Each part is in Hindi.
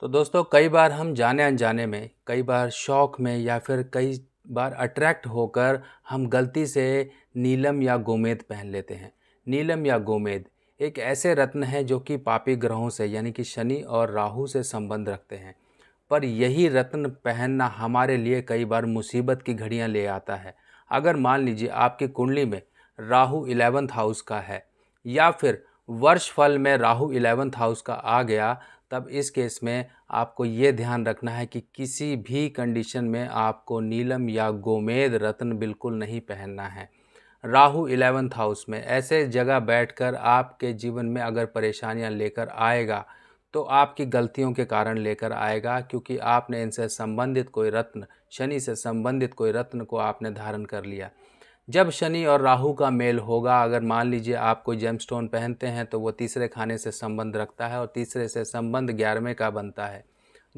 तो दोस्तों कई बार हम जाने अनजाने में कई बार शौक में या फिर कई बार अट्रैक्ट होकर हम गलती से नीलम या गोमेद पहन लेते हैं नीलम या गोमेद एक ऐसे रत्न है जो कि पापी ग्रहों से यानी कि शनि और राहु से संबंध रखते हैं पर यही रत्न पहनना हमारे लिए कई बार मुसीबत की घड़ियां ले आता है अगर मान लीजिए आपकी कुंडली में राहु इलेवंथ हाउस का है या फिर वर्ष फल में राहु इलेवंथ हाउस का आ गया तब इस केस में आपको ये ध्यान रखना है कि किसी भी कंडीशन में आपको नीलम या गोमेद रत्न बिल्कुल नहीं पहनना है राहु इलेवंथ हाउस में ऐसे जगह बैठकर आपके जीवन में अगर परेशानियां लेकर आएगा तो आपकी गलतियों के कारण लेकर आएगा क्योंकि आपने इनसे संबंधित कोई रत्न शनि से संबंधित कोई रत्न को आपने धारण कर लिया जब शनि और राहु का मेल होगा अगर मान लीजिए आप कोई जेम पहनते हैं तो वो तीसरे खाने से संबंध रखता है और तीसरे से संबंध ग्यारहवें का बनता है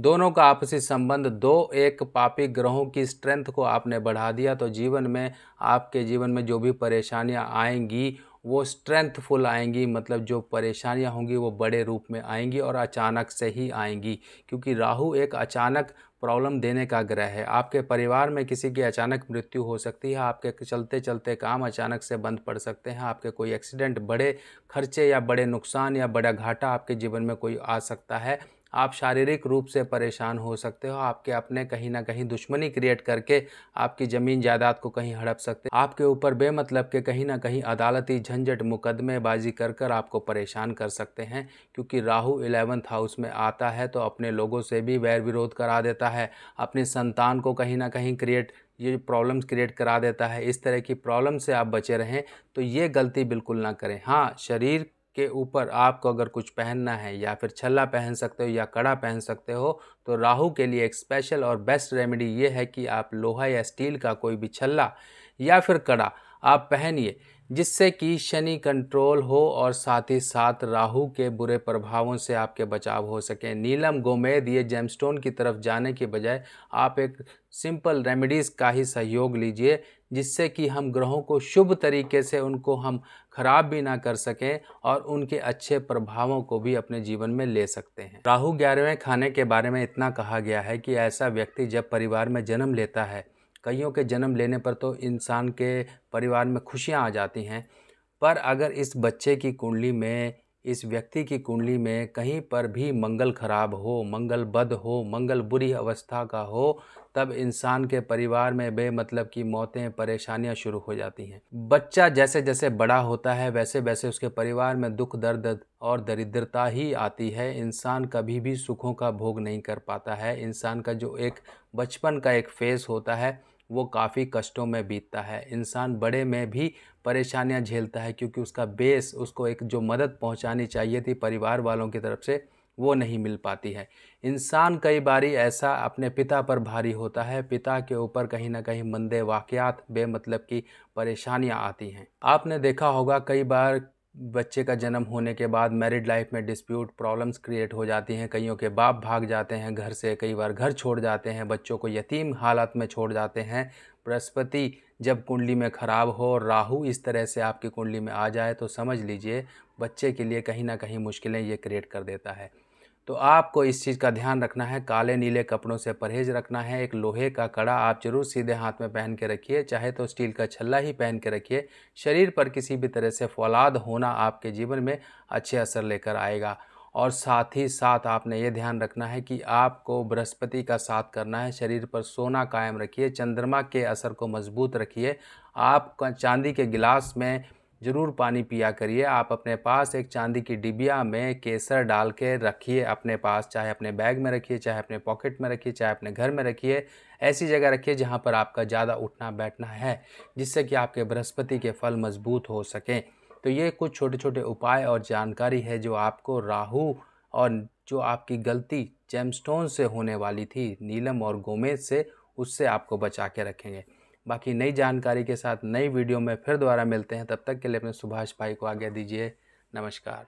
दोनों का आपसी संबंध दो एक पापी ग्रहों की स्ट्रेंथ को आपने बढ़ा दिया तो जीवन में आपके जीवन में जो भी परेशानियां आएंगी वो स्ट्रेंथफुल आएंगी मतलब जो परेशानियां होंगी वो बड़े रूप में आएंगी और अचानक से ही आएंगी क्योंकि राहु एक अचानक प्रॉब्लम देने का ग्रह है आपके परिवार में किसी की अचानक मृत्यु हो सकती है आपके चलते चलते काम अचानक से बंद पड़ सकते हैं आपके कोई एक्सीडेंट बड़े खर्चे या बड़े नुकसान या बड़ा घाटा आपके जीवन में कोई आ सकता है आप शारीरिक रूप से परेशान हो सकते हो आपके अपने कहीं ना कहीं दुश्मनी क्रिएट करके आपकी ज़मीन जायदाद को कहीं हड़प सकते आपके ऊपर बेमतलब के कहीं ना कहीं अदालती झंझट मुकदमेबाजी कर कर आपको परेशान कर सकते हैं क्योंकि राहु इलेवंथ हाउस में आता है तो अपने लोगों से भी वैर विरोध करा देता है अपने संतान को कहीं ना कहीं क्रिएट ये प्रॉब्लम्स क्रिएट करा देता है इस तरह की प्रॉब्लम से आप बचे रहें तो ये गलती बिल्कुल ना करें हाँ शरीर के ऊपर आपको अगर कुछ पहनना है या फिर छल्ला पहन सकते हो या कड़ा पहन सकते हो तो राहु के लिए एक स्पेशल और बेस्ट रेमेडी ये है कि आप लोहा या स्टील का कोई भी छल्ला या फिर कड़ा आप पहनिए जिससे कि शनि कंट्रोल हो और साथ ही साथ राहु के बुरे प्रभावों से आपके बचाव हो सके नीलम गोमेद ये जेमस्टोन की तरफ जाने के बजाय आप एक सिंपल रेमेडीज़ का ही सहयोग लीजिए जिससे कि हम ग्रहों को शुभ तरीके से उनको हम खराब भी ना कर सकें और उनके अच्छे प्रभावों को भी अपने जीवन में ले सकते हैं राहु ग्यारहवें खाने के बारे में इतना कहा गया है कि ऐसा व्यक्ति जब परिवार में जन्म लेता है कईयों के जन्म लेने पर तो इंसान के परिवार में खुशियाँ आ जाती हैं पर अगर इस बच्चे की कुंडली में इस व्यक्ति की कुंडली में कहीं पर भी मंगल खराब हो मंगल बद हो मंगल बुरी अवस्था का हो तब इंसान के परिवार में बेमतलब की मौतें परेशानियां शुरू हो जाती हैं बच्चा जैसे जैसे बड़ा होता है वैसे वैसे उसके परिवार में दुख दर्द और दरिद्रता ही आती है इंसान कभी भी सुखों का भोग नहीं कर पाता है इंसान का जो एक बचपन का एक फेस होता है वो काफ़ी कष्टों में बीतता है इंसान बड़े में भी परेशानियां झेलता है क्योंकि उसका बेस उसको एक जो मदद पहुंचानी चाहिए थी परिवार वालों की तरफ से वो नहीं मिल पाती है इंसान कई बारी ऐसा अपने पिता पर भारी होता है पिता के ऊपर कहीं ना कहीं मंदे वाक़ात बेमतलब की परेशानियां आती हैं आपने देखा होगा कई बार बच्चे का जन्म होने के बाद मैरिड लाइफ में डिस्प्यूट प्रॉब्लम्स क्रिएट हो जाती हैं कईयों के बाप भाग जाते हैं घर से कई बार घर छोड़ जाते हैं बच्चों को यतीम हालत में छोड़ जाते हैं बृहस्पति जब कुंडली में ख़राब हो और राहु इस तरह से आपकी कुंडली में आ जाए तो समझ लीजिए बच्चे के लिए कहीं ना कहीं मुश्किलें ये क्रिएट कर देता है तो आपको इस चीज़ का ध्यान रखना है काले नीले कपड़ों से परहेज रखना है एक लोहे का कड़ा आप जरूर सीधे हाथ में पहन के रखिए चाहे तो स्टील का छल्ला ही पहन के रखिए शरीर पर किसी भी तरह से फौलाद होना आपके जीवन में अच्छे असर लेकर आएगा और साथ ही साथ आपने ये ध्यान रखना है कि आपको बृहस्पति का साथ करना है शरीर पर सोना कायम रखिए चंद्रमा के असर को मजबूत रखिए आप चांदी के गिलास में ज़रूर पानी पिया करिए आप अपने पास एक चांदी की डिबिया में केसर डाल के रखिए अपने पास चाहे अपने बैग में रखिए चाहे अपने पॉकेट में रखिए चाहे अपने घर में रखिए ऐसी जगह रखिए जहाँ पर आपका ज़्यादा उठना बैठना है जिससे कि आपके बृहस्पति के फल मजबूत हो सकें तो ये कुछ छोटे छोटे उपाय और जानकारी है जो आपको राहु और जो आपकी गलती जेमस्टोन से होने वाली थी नीलम और गोमेज से उससे आपको बचा के रखेंगे बाकी नई जानकारी के साथ नई वीडियो में फिर दोबारा मिलते हैं तब तक के लिए अपने सुभाष भाई को आज्ञा दीजिए नमस्कार